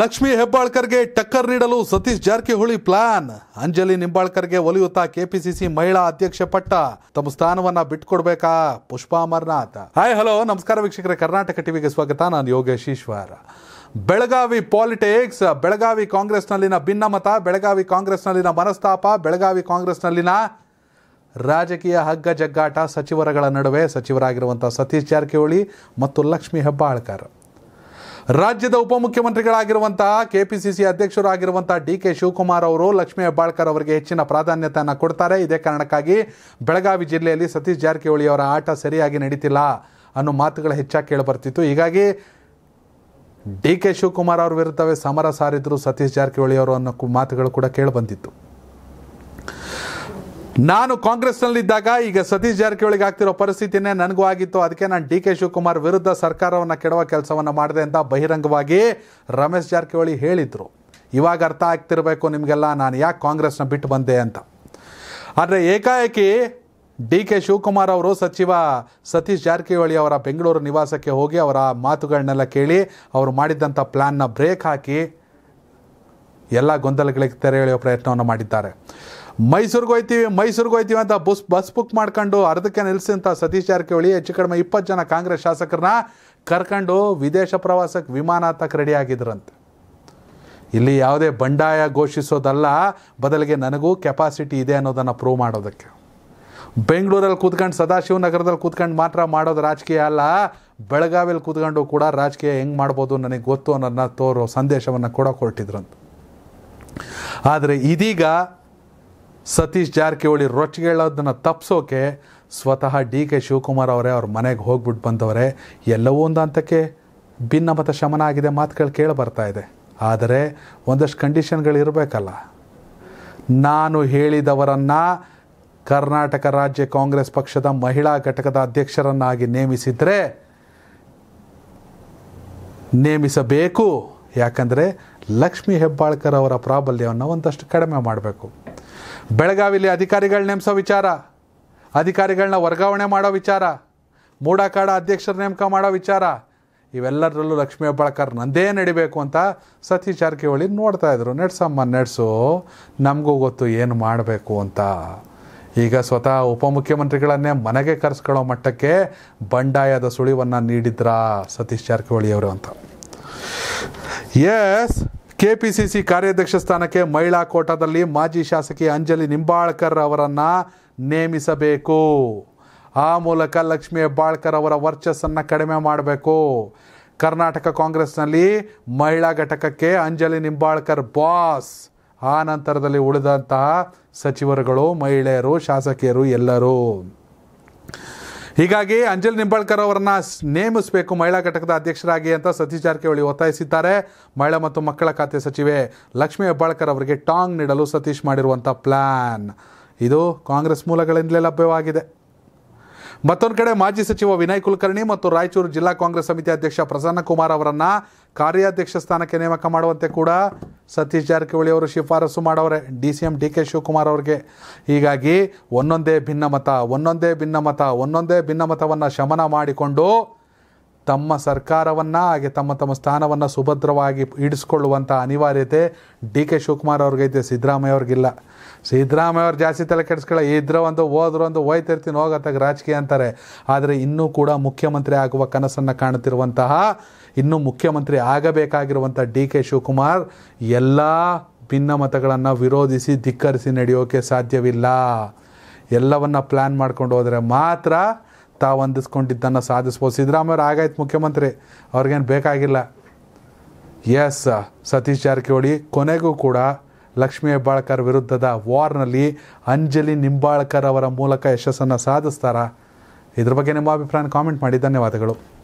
ಲಕ್ಷ್ಮೀ ಹೆಬ್ಬಾಳ್ಕರ್ಗೆ ಟಕ್ಕರ್ ನೀಡಲು ಸತೀಶ್ ಜಾರಕಿಹೊಳಿ ಪ್ಲಾನ್ ಅಂಜಲಿ ನಿಂಬಾಳ್ಕರ್ಗೆ ಒಲಿಯುತ್ತಾ ಕೆಪಿಸಿಸಿ ಮಹಿಳಾ ಅಧ್ಯಕ್ಷ ಪಟ್ಟ ತಮ್ಮ ಸ್ಥಾನವನ್ನ ಬಿಟ್ಕೊಡ್ಬೇಕಾ ಪುಷ್ಪಾ ಅಮರ್ನಾಥ್ ಹಾಯ್ ಹಲೋ ನಮಸ್ಕಾರ ವೀಕ್ಷಕರೇ ಕರ್ನಾಟಕ ಟಿವಿಗೆ ಸ್ವಾಗತ ನಾನು ಯೋಗೇಶ್ ಈಶ್ವರ ಬೆಳಗಾವಿ ಪಾಲಿಟಿಕ್ಸ್ ಬೆಳಗಾವಿ ಕಾಂಗ್ರೆಸ್ನಲ್ಲಿನ ಭಿನ್ನಮತ ಬೆಳಗಾವಿ ಕಾಂಗ್ರೆಸ್ನಲ್ಲಿನ ಮನಸ್ತಾಪ ಬೆಳಗಾವಿ ಕಾಂಗ್ರೆಸ್ನಲ್ಲಿನ ರಾಜಕೀಯ ಹಗ್ಗ ಜಗ್ಗಾಟ ಸಚಿವರಗಳ ನಡುವೆ ಸಚಿವರಾಗಿರುವಂಥ ಸತೀಶ್ ಜಾರಕಿಹೊಳಿ ಮತ್ತು ಲಕ್ಷ್ಮೀ ಹೆಬ್ಬಾಳ್ಕರ್ ರಾಜ್ಯದ ಉಪಮುಖ್ಯಮಂತ್ರಿಗಳಾಗಿರುವಂತಹ ಕೆಪಿಸಿಸಿ ಆಗಿರುವಂತಹ ಡಿ ಕೆ ಶಿವಕುಮಾರ್ ಅವರು ಲಕ್ಷ್ಮೀ ಹೆಬ್ಬಾಳ್ಕರ್ ಅವರಿಗೆ ಹೆಚ್ಚಿನ ಪ್ರಾಧಾನ್ಯತೆಯನ್ನು ಕೊಡ್ತಾರೆ ಇದೇ ಕಾರಣಕ್ಕಾಗಿ ಬೆಳಗಾವಿ ಜಿಲ್ಲೆಯಲ್ಲಿ ಸತೀಶ್ ಜಾರಕಿಹೊಳಿ ಅವರ ಆಟ ಸರಿಯಾಗಿ ನಡೀತಿಲ್ಲ ಅನ್ನೋ ಮಾತುಗಳು ಹೆಚ್ಚಾಗಿ ಕೇಳಿಬರ್ತಿತ್ತು ಹೀಗಾಗಿ ಡಿ ಕೆ ಶಿವಕುಮಾರ್ ಅವರ ವಿರುದ್ಧವೇ ಸಮರ ಸಾರಿದ್ರು ಸತೀಶ್ ಜಾರಕಿಹೊಳಿ ಅವರು ಅನ್ನೋ ಮಾತುಗಳು ಕೂಡ ಕೇಳಿಬಂದಿತ್ತು ನಾನು ಕಾಂಗ್ರೆಸ್ನಲ್ಲಿದ್ದಾಗ ಈಗ ಸತೀಶ್ ಜಾರಕಿಹೊಳಿಗೆ ಆಗ್ತಿರೋ ಪರಿಸ್ಥಿತಿನೇ ನನಗೂ ಆಗಿತ್ತು ಅದಕ್ಕೆ ನಾನು ಡಿ ಕೆ ಶಿವಕುಮಾರ್ ವಿರುದ್ಧ ಸರ್ಕಾರವನ್ನು ಕೆಡುವ ಕೆಲಸವನ್ನು ಮಾಡಿದೆ ಅಂತ ಬಹಿರಂಗವಾಗಿ ರಮೇಶ್ ಜಾರಕಿಹೊಳಿ ಹೇಳಿದ್ರು ಇವಾಗ ಅರ್ಥ ಆಗ್ತಿರಬೇಕು ನಿಮಗೆಲ್ಲ ನಾನು ಯಾಕೆ ಕಾಂಗ್ರೆಸ್ನ ಬಿಟ್ಟು ಬಂದೆ ಅಂತ ಆದರೆ ಏಕಾಏಕಿ ಡಿ ಕೆ ಶಿವಕುಮಾರ್ ಅವರು ಸಚಿವ ಸತೀಶ್ ಜಾರಕಿಹೊಳಿ ಅವರ ಬೆಂಗಳೂರು ನಿವಾಸಕ್ಕೆ ಹೋಗಿ ಅವರ ಮಾತುಗಳನ್ನೆಲ್ಲ ಕೇಳಿ ಅವರು ಮಾಡಿದ್ದಂಥ ಪ್ಲ್ಯಾನ್ನ ಬ್ರೇಕ್ ಹಾಕಿ ಎಲ್ಲ ಗೊಂದಲಗಳಿಗೆ ತೆರೆ ಎಳೆಯೋ ಪ್ರಯತ್ನವನ್ನು ಮಾಡಿದ್ದಾರೆ ಮೈಸೂರಿಗೆ ಹೋಯ್ತೀವಿ ಮೈಸೂರಿಗೆ ಹೋಯ್ತೀವಿ ಅಂತ ಬಸ್ ಬಸ್ ಬುಕ್ ಮಾಡ್ಕೊಂಡು ಅರ್ಧಕ್ಕೆ ನಿಲ್ಲಿಸಿದಂಥ ಸತೀಶ್ ಜಾರಕಿಹೊಳಿ ಹೆಚ್ಚು ಕಡಿಮೆ ಇಪ್ಪತ್ತು ಜನ ಕಾಂಗ್ರೆಸ್ ಶಾಸಕರನ್ನ ಕರ್ಕೊಂಡು ವಿದೇಶ ಪ್ರವಾಸಕ್ಕೆ ವಿಮಾನ ಹತ್ತಕ್ಕೆ ರೆಡಿ ಆಗಿದ್ರಂತೆ ಇಲ್ಲಿ ಯಾವುದೇ ಬಂಡಾಯ ಘೋಷಿಸೋದಲ್ಲ ಬದಲಿಗೆ ನನಗೂ ಕೆಪಾಸಿಟಿ ಇದೆ ಅನ್ನೋದನ್ನು ಪ್ರೂವ್ ಮಾಡೋದಕ್ಕೆ ಬೆಂಗಳೂರಲ್ಲಿ ಕೂತ್ಕೊಂಡು ಸದಾಶಿವನಗರದಲ್ಲಿ ಕೂತ್ಕೊಂಡು ಮಾತ್ರ ಮಾಡೋದು ರಾಜಕೀಯ ಅಲ್ಲ ಬೆಳಗಾವಿಯಲ್ಲಿ ಕೂತ್ಕೊಂಡು ಕೂಡ ರಾಜಕೀಯ ಹೆಂಗೆ ಮಾಡ್ಬೋದು ನನಗೆ ಗೊತ್ತು ಅನ್ನೋದನ್ನ ತೋರೋ ಸಂದೇಶವನ್ನು ಕೂಡ ಹೊರಟಿದ್ರಂತ ಆದರೆ ಇದೀಗ ಸತೀಶ್ ಜಾರಕಿಹೊಳಿ ರೊಚ್ಚಿಗೇಳೋದನ್ನು ತಪ್ಪಿಸೋಕೆ ಸ್ವತಃ ಡಿ ಕೆ ಶಿವಕುಮಾರ್ ಅವರೇ ಅವ್ರ ಮನೆಗೆ ಹೋಗ್ಬಿಟ್ಟು ಬಂದವರೇ ಎಲ್ಲವೂ ಒಂದು ಹಂತಕ್ಕೆ ಭಿನ್ನಮತ ಶಮನ ಆಗಿದೆ ಮಾತುಗಳು ಕೇಳಿ ಬರ್ತಾ ಇದೆ ಆದರೆ ಒಂದಷ್ಟು ಕಂಡೀಷನ್ಗಳು ಇರಬೇಕಲ್ಲ ನಾನು ಹೇಳಿದವರನ್ನು ಕರ್ನಾಟಕ ರಾಜ್ಯ ಕಾಂಗ್ರೆಸ್ ಪಕ್ಷದ ಮಹಿಳಾ ಘಟಕದ ಅಧ್ಯಕ್ಷರನ್ನಾಗಿ ನೇಮಿಸಿದರೆ ನೇಮಿಸಬೇಕು ಯಾಕಂದರೆ ಲಕ್ಷ್ಮೀ ಹೆಬ್ಬಾಳ್ಕರ್ ಅವರ ಪ್ರಾಬಲ್ಯವನ್ನು ಒಂದಷ್ಟು ಕಡಿಮೆ ಮಾಡಬೇಕು ಬೆಳಗಾವಿಲಿ ಅಧಿಕಾರಿಗಳ ನೇಮಿಸೋ ವಿಚಾರ ಅಧಿಕಾರಿಗಳನ್ನ ವರ್ಗಾವಣೆ ಮಾಡೋ ವಿಚಾರ ಮೂಡಾಕಾಡ ಅಧ್ಯಕ್ಷರ ನೇಮಕ ಮಾಡೋ ವಿಚಾರ ಇವೆಲ್ಲರಲ್ಲೂ ಲಕ್ಷ್ಮೀ ಹೆಬ್ಬಾಳ್ಕರ್ ನಂದೇ ನಡಿಬೇಕು ಅಂತ ಸತೀಶ್ ಜಾರಕಿಹೊಳಿ ಇದ್ರು ನೆಡ್ಸಮ್ಮ ನೆಡ್ಸು ನಮಗೂ ಗೊತ್ತು ಏನು ಮಾಡಬೇಕು ಅಂತ ಈಗ ಸ್ವತಃ ಉಪಮುಖ್ಯಮಂತ್ರಿಗಳನ್ನೇ ಮನೆಗೆ ಕರೆಸ್ಕೊಳ್ಳೋ ಮಟ್ಟಕ್ಕೆ ಬಂಡಾಯದ ಸುಳಿವನ್ನು ನೀಡಿದ್ರಾ ಸತೀಶ್ ಜಾರಕಿಹೊಳಿಯವರು ಅಂತ ಎಸ್ ಕೆಪಿಸಿಸಿ ಕಾರ್ಯಾಧ್ಯಕ್ಷ ಸ್ಥಾನಕ್ಕೆ ಮಹಿಳಾ ಕೋಟಾದಲ್ಲಿ ಮಾಜಿ ಶಾಸಕಿ ಅಂಜಲಿ ನಿಂಬಾಳ್ಕರ್ ಅವರನ್ನು ನೇಮಿಸಬೇಕು ಆ ಮೂಲಕ ಲಕ್ಷ್ಮೀ ಹೆಬ್ಬಾಳ್ಕರ್ ಅವರ ವರ್ಚಸ್ಸನ್ನು ಕಡಿಮೆ ಮಾಡಬೇಕು ಕರ್ನಾಟಕ ಕಾಂಗ್ರೆಸ್ನಲ್ಲಿ ಮಹಿಳಾ ಘಟಕಕ್ಕೆ ಅಂಜಲಿ ನಿಂಬಾಳ್ಕರ್ ಬಾಸ್ ಆ ನಂತರದಲ್ಲಿ ಉಳಿದಂತಹ ಸಚಿವರುಗಳು ಮಹಿಳೆಯರು ಶಾಸಕಿಯರು ಎಲ್ಲರೂ ಹೀಗಾಗಿ ಅಂಜಲ್ ನಿಂಬಾಳ್ಕರ್ ಅವರನ್ನ ನೇಮಿಸಬೇಕು ಮಹಿಳಾ ಘಟಕದ ಅಧ್ಯಕ್ಷರಾಗಿ ಅಂತ ಸತೀಶ್ ಜಾರಕಿಹೊಳಿ ಒತ್ತಾಯಿಸಿದ್ದಾರೆ ಮಹಿಳಾ ಮತ್ತು ಮಕ್ಕಳ ಖಾತೆ ಸಚಿವೆ ಲಕ್ಷ್ಮೀ ಹೆಬ್ಬಾಳ್ಕರ್ ಅವರಿಗೆ ಟಾಂಗ್ ನೀಡಲು ಸತೀಶ್ ಮಾಡಿರುವಂಥ ಪ್ಲಾನ್ ಇದು ಕಾಂಗ್ರೆಸ್ ಮೂಲಗಳಿಂದಲೇ ಲಭ್ಯವಾಗಿದೆ ಮತ್ತೊಂದು ಕಡೆ ಮಾಜಿ ಸಚಿವ ವಿನಯ್ ಕುಲಕರ್ಣಿ ಮತ್ತು ರಾಯಚೂರು ಜಿಲ್ಲಾ ಕಾಂಗ್ರೆಸ್ ಸಮಿತಿ ಅಧ್ಯಕ್ಷ ಪ್ರಸನ್ನ ಕುಮಾರ್ ಅವರನ್ನು ಕಾರ್ಯಾಧ್ಯಕ್ಷ ಸ್ಥಾನಕ್ಕೆ ನೇಮಕ ಮಾಡುವಂತೆ ಕೂಡ ಸತೀಶ್ ಜಾರಕಿಹೊಳಿ ಅವರು ಶಿಫಾರಸು ಮಾಡವರೇ D C M D K Shivakumar ಅವರಿಗೆ ಹೀಗಾಗಿ ಒಂದೊಂದೇ ಭಿನ್ನಮತ ಒಂದೊಂದೇ ಭಿನ್ನಮತ ಒಂದೊಂದೇ ಭಿನ್ನಮತವನ್ನು ಶಮನ ಮಾಡಿಕೊಂಡು ತಮ್ಮ ಸರ್ಕಾರವನ್ನು ಹಾಗೆ ತಮ್ಮ ತಮ್ಮ ಸ್ಥಾನವನ್ನು ಸುಭದ್ರವಾಗಿ ಇಡಿಸ್ಕೊಳ್ಳುವಂಥ ಅನಿವಾರ್ಯತೆ ಡಿ ಕೆ ಶಿವಕುಮಾರ್ ಅವ್ರಿಗೈತೆ ಸಿದ್ದರಾಮಯ್ಯ ಅವ್ರಿಗಿಲ್ಲ ಸಿದ್ದರಾಮಯ್ಯ ಅವ್ರು ಜಾಸ್ತಿ ತಲೆ ಕೆಡಿಸ್ಕೊಳ್ಳ ಇದ್ರ ಒಂದು ಹೋದ್ರು ಒಂದು ಹೋಯ್ತಿರ್ತೀನಿ ಹೋಗತ್ತಾಗ ರಾಜಕೀಯ ಅಂತಾರೆ ಆದರೆ ಇನ್ನೂ ಕೂಡ ಮುಖ್ಯಮಂತ್ರಿ ಆಗುವ ಕನಸನ್ನು ಕಾಣುತ್ತಿರುವಂತಹ ಇನ್ನೂ ಮುಖ್ಯಮಂತ್ರಿ ಆಗಬೇಕಾಗಿರುವಂಥ ಡಿ ಕೆ ಶಿವಕುಮಾರ್ ಎಲ್ಲ ಭಿನ್ನಮತಗಳನ್ನು ವಿರೋಧಿಸಿ ಧಿಕ್ಕರಿಸಿ ನಡೆಯೋಕ್ಕೆ ಸಾಧ್ಯವಿಲ್ಲ ಎಲ್ಲವನ್ನು ಪ್ಲ್ಯಾನ್ ಮಾಡ್ಕೊಂಡು ಹೋದರೆ ಮಾತ್ರ ತಾವು ಅಂದಿಸ್ಕೊಂಡಿದ್ದನ್ನು ಸಾಧಿಸ್ಬೋದು ಸಿದ್ದರಾಮಯ್ಯವ್ರು ಆಗಾಯ್ತು ಮುಖ್ಯಮಂತ್ರಿ ಅವ್ರಿಗೇನು ಬೇಕಾಗಿಲ್ಲ ಎಸ್ ಸತೀಶ್ ಜಾರಕಿಹೊಳಿ ಕೊನೆಗೂ ಕೂಡ ಲಕ್ಷ್ಮೀ ಹೆಬ್ಬಾಳ್ಕರ್ ವಿರುದ್ಧದ ವಾರ್ನಲ್ಲಿ ಅಂಜಲಿ ನಿಂಬಾಳ್ಕರ್ ಅವರ ಮೂಲಕ ಯಶಸ್ಸನ್ನು ಸಾಧಿಸ್ತಾರಾ ಇದ್ರ ಬಗ್ಗೆ ನಿಮ್ಮ ಅಭಿಪ್ರಾಯ ಕಾಮೆಂಟ್ ಮಾಡಿ ಧನ್ಯವಾದಗಳು